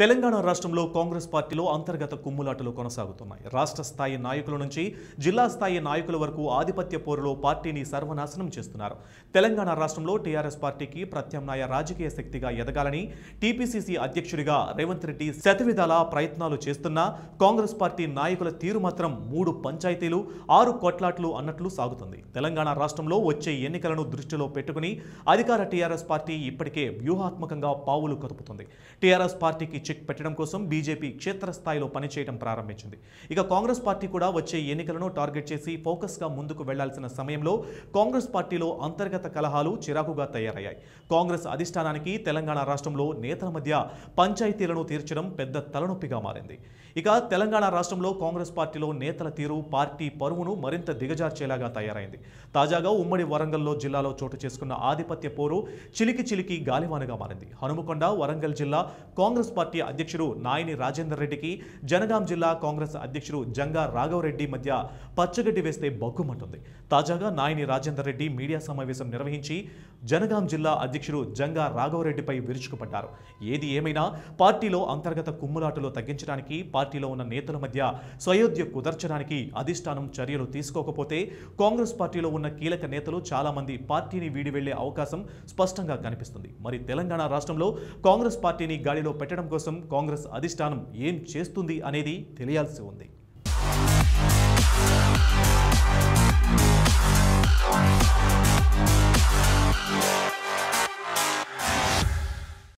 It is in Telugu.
తెలంగాణ రాష్ట్రంలో కాంగ్రెస్ పార్టీలో అంతర్గత కుమ్ములాటలు కొనసాగుతున్నాయి రాష్ట్ర స్థాయి నాయకుల నుంచి జిల్లా స్థాయి నాయకుల వరకు ఆధిపత్య పోరులో పార్టీని సర్వనాశనం చేస్తున్నారు తెలంగాణ రాష్ట్రంలో టీఆర్ఎస్ పార్టీకి ప్రత్యామ్నాయ రాజకీయ శక్తిగా ఎదగాలని టీపీసీసీ అధ్యక్షుడిగా రేవంత్ రెడ్డి శతవిధాల ప్రయత్నాలు చేస్తున్నా కాంగ్రెస్ పార్టీ నాయకుల తీరు మాత్రం మూడు పంచాయతీలు ఆరు కొట్లాట్లు అన్నట్లు సాగుతుంది తెలంగాణ రాష్ట్రంలో వచ్చే ఎన్నికలను దృష్టిలో పెట్టుకుని అధికార టీఆర్ఎస్ పార్టీ ఇప్పటికే వ్యూహాత్మకంగా పావులు కదుపుతుంది టీఆర్ఎస్ పార్టీకి చెక్ పెట్టడం కోసం బీజేపీ క్షేత్రస్థాయిలో పనిచేయడం ప్రారంభించింది ఇక కాంగ్రెస్ పార్టీ కూడా వచ్చే ఎన్నికలను టార్గెట్ చేసి ఫోకస్గా ముందుకు వెళ్లాల్సిన సమయంలో కాంగ్రెస్ పార్టీలో అంతర్గత కలహాలు చిరాకుగా తయారయ్యాయి కాంగ్రెస్ అధిష్టానానికి తెలంగాణ రాష్ట్రంలో నేతల మధ్య పంచాయతీలను తీర్చడం పెద్ద తలనొప్పిగా మారింది ఇక తెలంగాణ రాష్ట్రంలో కాంగ్రెస్ పార్టీలో నేతల తీరు పార్టీ పరువును మరింత దిగజార్చేలాగా తయారైంది తాజాగా ఉమ్మడి వరంగల్లో జిల్లాలో చోటు చేసుకున్న ఆధిపత్య పోరు చిలికి చిలికి గాలివానగా మారింది హనుమకొండ వరంగల్ జిల్లా కాంగ్రెస్ పార్టీ పార్టీ అధ్యక్షుడు నాయని రాజేందర్ రెడ్డికి జనగాం జిల్లా కాంగ్రెస్ అధ్యక్షుడు జంగా రాఘవరెడ్డి మధ్య పచ్చగడ్డి వేస్తే బగ్గుమంటుంది తాజాగా నాయని రాజేందర్ రెడ్డి మీడియా సమావేశం నిర్వహించి జనగాం జిల్లా అధ్యక్షుడు జంగా రాఘవరెడ్డిపై విరుచుకుపడ్డారు ఏది ఏమైనా పార్టీలో అంతర్గత కుమ్ములాటలు తగ్గించడానికి పార్టీలో ఉన్న నేతల మధ్య స్వయోధ్య కుదర్చడానికి అధిష్టానం చర్యలు తీసుకోకపోతే కాంగ్రెస్ పార్టీలో ఉన్న కీలక నేతలు చాలామంది పార్టీని వీడి వెళ్లే అవకాశం స్పష్టంగా కనిపిస్తుంది మరి తెలంగాణ రాష్ట్రంలో కాంగ్రెస్ పార్టీని గాడిలో పెట్టడం కోసం కోసం కాంగ్రెస్ అధిష్టానం ఏం చేస్తుంది అనేది తెలియాల్సి ఉంది